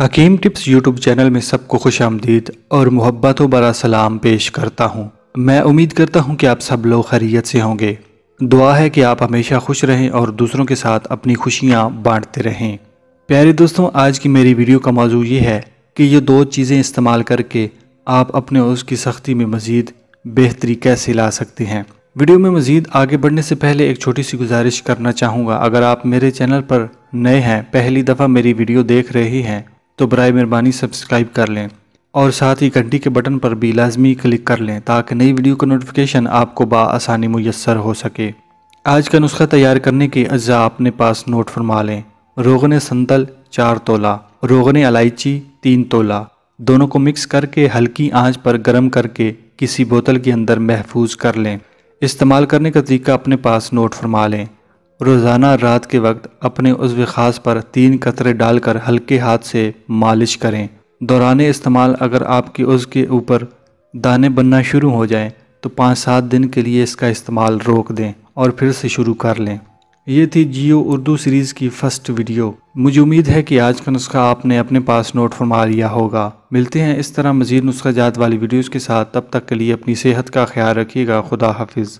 हकीम tips YouTube channel में सबको खुश आमदीद और मोहब्बत बरा सलाम पेश करता हूँ मैं उम्मीद करता हूँ कि आप सब लोग खैरियत से होंगे दुआ है कि आप हमेशा खुश रहें और दूसरों के साथ अपनी खुशियाँ बांटते रहें प्यारे दोस्तों आज की मेरी वीडियो का मौजू ये है कि ये दो चीज़ें इस्तेमाल करके आप अपने उसकी सख्ती में मज़ीद बेहतरी कैसे ला सकते हैं वीडियो में मज़ीद आगे बढ़ने से पहले एक छोटी सी गुजारिश करना चाहूँगा अगर आप मेरे चैनल पर नए हैं पहली दफ़ा मेरी वीडियो देख रहे हैं तो बर मेहरबानी सब्सक्राइब कर लें और साथ ही घंटी के बटन पर भी लाजमी क्लिक कर लें ताकि नई वीडियो का नोटिफिकेशन आपको बसानी मैसर हो सके आज का नुस्खा तैयार करने के अज्जा अपने पास नोट फरमा लें रोगन संतल चार तोला रोगन इलायची तीन तोला दोनों को मिक्स करके हल्की आंच पर गर्म करके किसी बोतल के अंदर महफूज कर लें इस्तेमाल करने का तरीका अपने पास नोट फरमा लें रोज़ाना रात के वक्त अपने उज्व खास पर तीन कतरे डालकर हल्के हाथ से मालिश करें दौरान इस्तेमाल अगर आपके उज के ऊपर दाने बनना शुरू हो जाएं तो पाँच सात दिन के लिए इसका इस्तेमाल रोक दें और फिर से शुरू कर लें ये थी जियो उर्दू सीरीज़ की फ़र्स्ट वीडियो मुझे उम्मीद है कि आज का नुस्खा आपने अपने पास नोट फरमा लिया होगा मिलते हैं इस तरह मज़ीद नुस्खा जात वाली वीडियोज़ के साथ तब तक के लिए अपनी सेहत का ख्याल रखिएगा खुदा हाफिज़